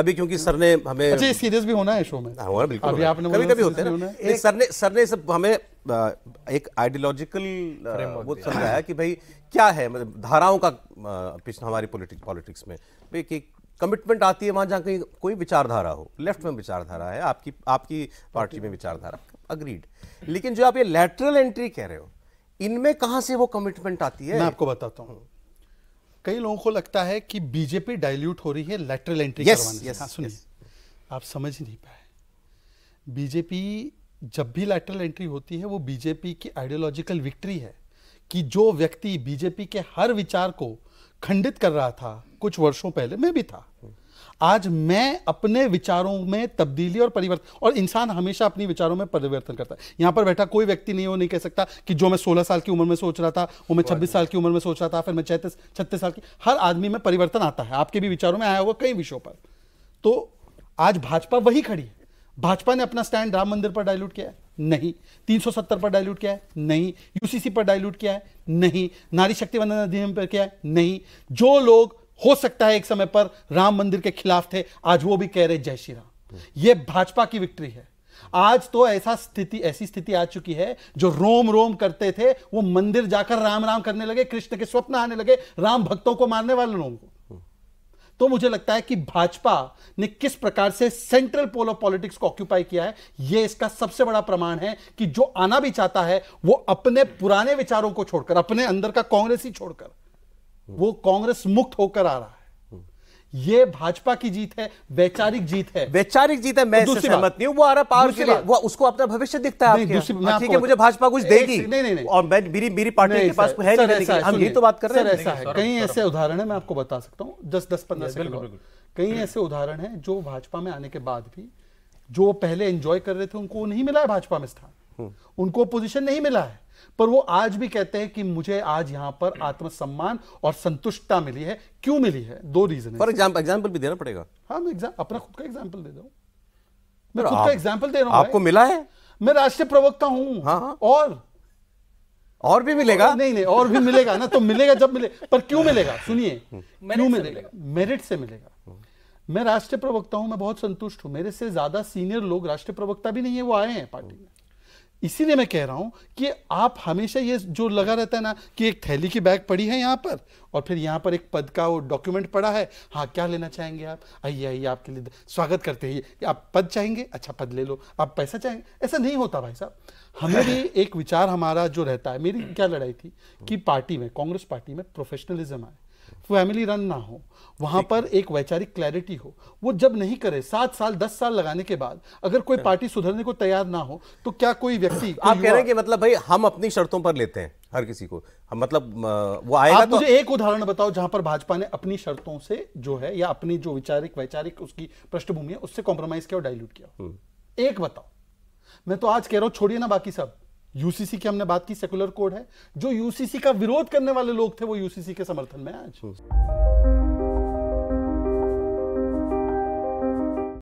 अभी क्योंकि सर ने हमें अच्छा सीरियस भी होना है शो में हाँ, होना बिल्कुल अभी आपने कभी कभी होते हैं ना सर ने सर ने सब हमें एक आइडियोलॉजिकल वो समझाया कि भाई क्या है मतलब धाराओं का पिछला हमारी पॉलिटिक्स पॉलिटिक्स में एक कमिटमेंट आती है वहाँ जहाँ कहीं कोई विचारधारा हो लेफ्ट में विचारधारा है आपकी आपकी पार्टी में विचारधारा अग्रीड लेकिन जो आप ये लेटरल एंट्री कह रहे हो इनमें कहाँ से वो कमिटमेंट आती है मैं आपको बताता हूँ कई लोगों को लगता है कि बीजेपी डाइल्यूट हो रही है लेटरल एंट्री yes, करवाने yes, हाँ, सुनिए yes. आप समझ नहीं पाए बीजेपी जब भी लेटरल एंट्री होती है वो बीजेपी की आइडियोलॉजिकल विक्ट्री है कि जो व्यक्ति बीजेपी के हर विचार को खंडित कर रहा था कुछ वर्षों पहले मैं भी था आज मैं अपने विचारों में तब्दीली और परिवर्तन और इंसान हमेशा अपने विचारों में परिवर्तन करता है यहां पर बैठा कोई व्यक्ति नहीं हो नहीं कह सकता कि जो मैं सोलह साल की उम्र में सोच रहा था वो मैं छब्बीस साल की उम्र में सोच रहा था फिर मैं चैतीस छत्तीस साल की हर आदमी में परिवर्तन आता है आपके भी विचारों में आया हुआ कई विषयों पर तो आज भाजपा वही खड़ी है भाजपा ने अपना स्टैंड राम मंदिर पर डायल्यूट किया है नहीं 370 पर डायल्यूट किया है नहीं यूसीसी पर डायल्यूट किया है नहीं नारी शक्ति वंदन अधिनियम पर किया है नहीं जो लोग हो सकता है एक समय पर राम मंदिर के खिलाफ थे आज वो भी कह रहे जय श्री राम ये भाजपा की विक्ट्री है आज तो ऐसा स्थिति ऐसी स्थिति आ चुकी है जो रोम रोम करते थे वो मंदिर जाकर राम राम करने लगे कृष्ण के स्वप्न आने लगे राम भक्तों को मारने वाले लोगों को तो मुझे लगता है कि भाजपा ने किस प्रकार से सेंट्रल पोल ऑफ पॉलिटिक्स को ऑक्यूपाई किया है यह इसका सबसे बड़ा प्रमाण है कि जो आना भी चाहता है वो अपने पुराने विचारों को छोड़कर अपने अंदर का कांग्रेस ही छोड़कर वो कांग्रेस मुक्त होकर आ रहा है ये भाजपा की जीत है वैचारिक जीत है वैचारिक जीत है तो मैं दूसरी सहमत नहीं हूं वो आ रहा पावर के लिए वो उसको अपना भविष्य दिखता है आपके हाँ, ठीक है मुझे भाजपा कुछ देगी नहीं नहीं नहीं और मैं मेरी मेरी पार्टी के पास है नहीं हम ये तो बात कर रहे हैं ऐसा है कहीं ऐसे उदाहरण है मैं आपको बता सकता हूँ दस दस पंद्रह बिल्कुल कई ऐसे उदाहरण है जो भाजपा में आने के बाद भी जो पहले एंजॉय कर रहे थे उनको नहीं मिला है भाजपा में स्थान हम्म। उनको पोजीशन नहीं मिला है पर वो आज भी कहते हैं कि मुझे आज यहां पर आत्मसम्मान और संतुष्टता मिली है क्यों मिली है दो रीजन फॉर एग्जाम्पल एग्जाम्पल भी देना पड़ेगा हाँ मैं एग्जाम अपना खुद का एग्जाम्पल दे दू मैं खुद का एग्जाम्पल दे रहा हूं आपको मिला है मैं राष्ट्रीय प्रवक्ता हूं हाँ। और और भी मिलेगा नहीं नहीं और भी मिलेगा ना तो मिलेगा जब मिले पर क्यों मिलेगा सुनिए हम्म। क्यों मिलेगा मेरिट से मिलेगा मैं राष्ट्रीय प्रवक्ता हूं मैं बहुत संतुष्ट हूं मेरे से ज्यादा सीनियर लोग राष्ट्रीय प्रवक्ता भी नहीं है वो आए हैं पार्टी में इसीलिए मैं कह रहा हूं कि आप हमेशा ये जो लगा रहता है ना कि एक थैली की बैग पड़ी है यहाँ पर और फिर यहाँ पर एक पद का वो डॉक्यूमेंट पड़ा है हाँ क्या लेना चाहेंगे आप आइए आइए आपके लिए स्वागत करते हैं आप पद चाहेंगे अच्छा पद ले लो आप पैसा चाहेंगे ऐसा नहीं होता भाई साहब हमें भी एक विचार हमारा जो रहता है मेरी क्या लड़ाई थी कि पार्टी में कांग्रेस पार्टी में प्रोफेशनलिज्म आए फैमिली रन ना हो वहां पर एक वैचारिक क्लैरिटी हो वो जब नहीं करे सात साल दस साल लगाने के बाद अगर कोई पार्टी सुधरने को तैयार ना हो तो क्या कोई व्यक्ति आप कह रहे हैं कि मतलब भाई हम अपनी शर्तों पर लेते हैं हर किसी को हम मतलब वो आएगा आप तो... मुझे एक उदाहरण बताओ जहां पर भाजपा ने अपनी शर्तों से जो है या अपनी जो विचारिक वैचारिक उसकी पृष्ठभूमि है उससे कॉम्प्रोमाइज किया और डाइल्यूट किया हम्म। एक बताओ मैं तो आज कह रहा हूं छोड़िए ना बाकी सब यूसीसी की हमने बात की सेकुलर कोड है जो यूसीसी का विरोध करने वाले लोग थे वो यूसीसी के समर्थन में आज हम्म।